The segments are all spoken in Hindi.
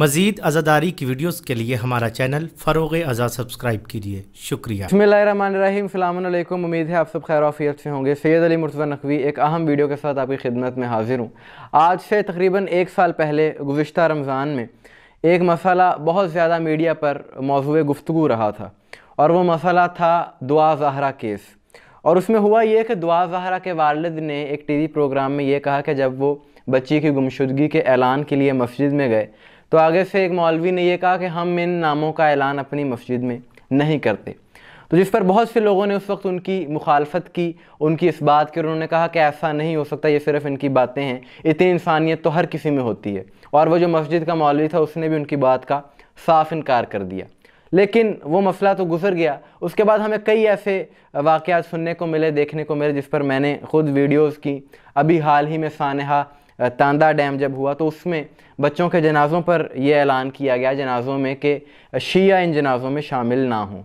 मजीद आज़ादारी की वीडियोस के लिए हमारा चैनल फ़रोग आज़ाद सब्सक्राइब कीजिए शुक्रिया बसमीम अल्लाम उम्मीद है आप सब खैर खैरफियत से होंगे सैयद अली मुर्तज़ा नकवी एक अहम वीडियो के साथ आपकी खिदमत में हाजिर हूँ आज से तकरीबन एक साल पहले गुज्त रमज़ान में एक मसाला बहुत ज़्यादा मीडिया पर मौजू गुफ्तु रहा था और वह मसला था दुआ जहरा केस और उसमें हुआ ये कि दुआ जहरा के वालद ने एक टी वी प्रोग्राम में ये कहा कि जब वो बच्ची की गुमशुदगी के ऐलान के लिए मस्जिद में गए तो आगे से एक मौलवी ने यह कहा कि हम इन नामों का ऐलान अपनी मस्जिद में नहीं करते तो जिस पर बहुत से लोगों ने उस वक्त उनकी मुखालफत की उनकी इस बात की उन्होंने कहा कि ऐसा नहीं हो सकता ये सिर्फ इनकी बातें हैं इतनी इंसानियत तो हर किसी में होती है और वह जो मस्जिद का मौलवी था उसने भी उनकी बात का साफ इनकार कर दिया लेकिन वो मसला तो गुजर गया उसके बाद हमें कई ऐसे वाक़ सुनने को मिले देखने को मिले जिस पर मैंने ख़ुद वीडियोज़ की अभी हाल ही में सानहा तांदा डैम जब हुआ तो उसमें बच्चों के जनाज़ों पर यह ऐलान किया गया जनाज़ों में कि शिया इन जनाज़ों में शामिल ना हों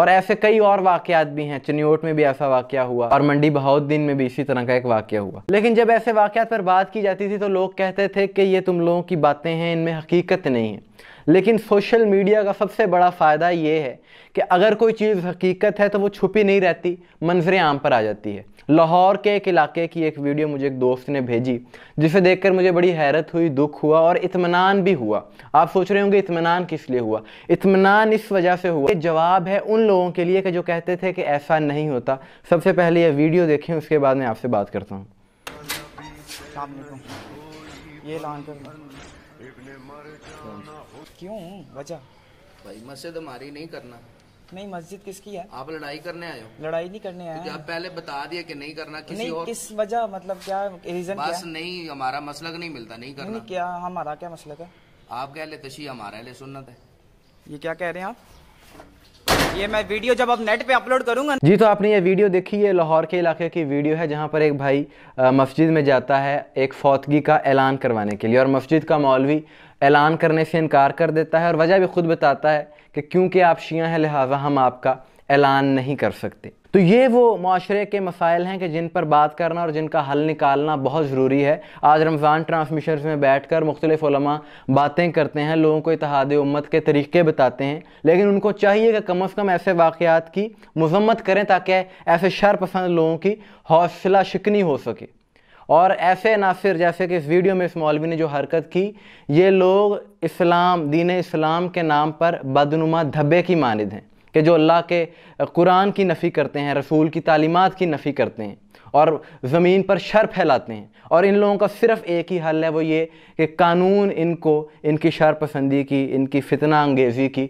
और ऐसे कई और वाक़ात भी हैं चनियोट में भी ऐसा वाक़ हुआ और मंडी बहाउद्दीन में भी इसी तरह का एक वाक़ हुआ लेकिन जब ऐसे वाक़ पर बात की जाती थी तो लोग कहते थे कि ये तुम लोगों की बातें हैं इनमें हकीकत नहीं है लेकिन सोशल मीडिया का सबसे बड़ा फ़ायदा ये है कि अगर कोई चीज़ हकीकत है तो वो छुपी नहीं रहती मंजरे आम पर आ जाती है लाहौर के एक इलाके की एक वीडियो मुझे एक दोस्त ने भेजी जिसे देखकर मुझे बड़ी हैरत हुई दुख हुआ और इतमान भी हुआ आप सोच रहे होंगे इतमान किस लिए हुआ इतमान इस वजह से हुआ जवाब है उन लोगों के लिए कि जो कहते थे कि ऐसा नहीं होता सबसे पहले यह वीडियो देखें उसके बाद मैं आपसे बात करता हूँ ये लान क्यों वजह भाई मस्जिद हमारी नहीं करना नहीं मस्जिद किसकी है आप लड़ाई करने आए हो लड़ाई नहीं करने तो आए आप पहले बता दिए कि नहीं करना किसी नहीं, और किस वजह मतलब क्या रीजन बस क्या? नहीं हमारा मसलक नहीं मिलता नहीं करना नहीं, क्या हमारा क्या मसलक है आप कह ले तशी हमारा ले सुन्नत है ये क्या कह रहे हैं आप ये मैं वीडियो जब अब नेट पे अपलोड करूंगा जी तो आपने ये वीडियो देखी ये लाहौर के इलाके की वीडियो है जहाँ पर एक भाई मस्जिद में जाता है एक फौतगी का ऐलान करवाने के लिए और मस्जिद का मौलवी ऐलान करने से इनकार कर देता है और वजह भी खुद बताता है कि क्योंकि आप शिया हैं लिहाजा हम आपका ऐलान नहीं कर सकते तो ये वो माशरे के मसाइल हैं कि जिन पर बात करना और जिनका हल निकालना बहुत ज़रूरी है आज रमज़ान ट्रांसमिशन में बैठ कर मुख्तलिफ़ बातें करते हैं लोगों को इतिहाद उम्मत के तरीक़े बताते हैं लेकिन उनको चाहिए कि कम अज़ कम ऐसे वाक़ात की मजम्मत करें ताकि ऐसे शरपसंद लोगों की हौसला शिकनी हो सके और ऐसे नासिर जैसे कि इस वीडियो में इस मौलवी ने जो हरकत की ये लोग इस्लाम दीन इस्लाम के नाम पर बदनुमा धब्बे की मानद हैं कि जो अल्लाह के कुरान की नफ़ी करते हैं रसूल की तालीमत की नफ़ी करते हैं और ज़मीन पर शर फैलाते हैं और इन लोगों का सिर्फ़ एक ही हल है वो ये कि कानून इनको इनकी शर पसंदी की इनकी फितना अंगेज़ी की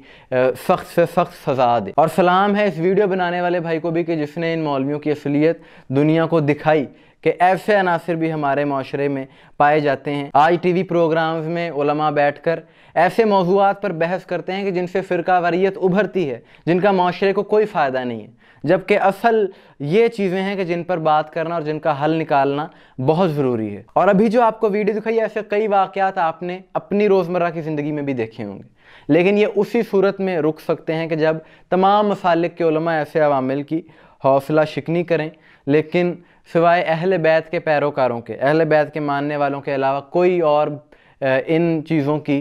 सख्त से सख्त सज़ा दे और सलाम है इस वीडियो बनाने वाले भाई को भी कि जिसने इन मौलवियों की असलियत दुनिया को दिखाई कि ऐसे अनासर भी हमारे माशरे में पाए जाते हैं आज टी वी प्रोग्राम्स में उलमा बैठ कर ऐसे मौजूद पर बहस करते हैं कि जिनसे फ़िरका वरीत उभरती है जिनका माशरे को कोई फ़ायदा नहीं है जबकि असल ये चीज़ें हैं कि जिन पर बात करना और जिनका हल निकालना बहुत ज़रूरी है और अभी जो आपको वीडियो दिखाई ऐसे कई वाक़ात आपने अपनी रोज़मर्रा की ज़िंदगी में भी देखे होंगे लेकिन ये उसी सूरत में रुक सकते हैं कि जब तमाम मसालिक के ऐसे अवामिल की हौसला शिकनी करें लेकिन सिवाय अहल बैत के पैरोकारों के अहल बैत के मानने वालों के अलावा कोई और इन चीज़ों की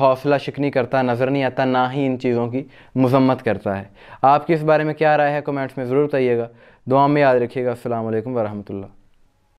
हौसला शिकनी करता नज़र नहीं आता ना ही इन चीज़ों की मजम्मत करता है आपकी इस बारे में क्या राय है कमेंट्स में ज़रूर बताइएगा दुआ में याद रखिएगा असल वरहमल्ला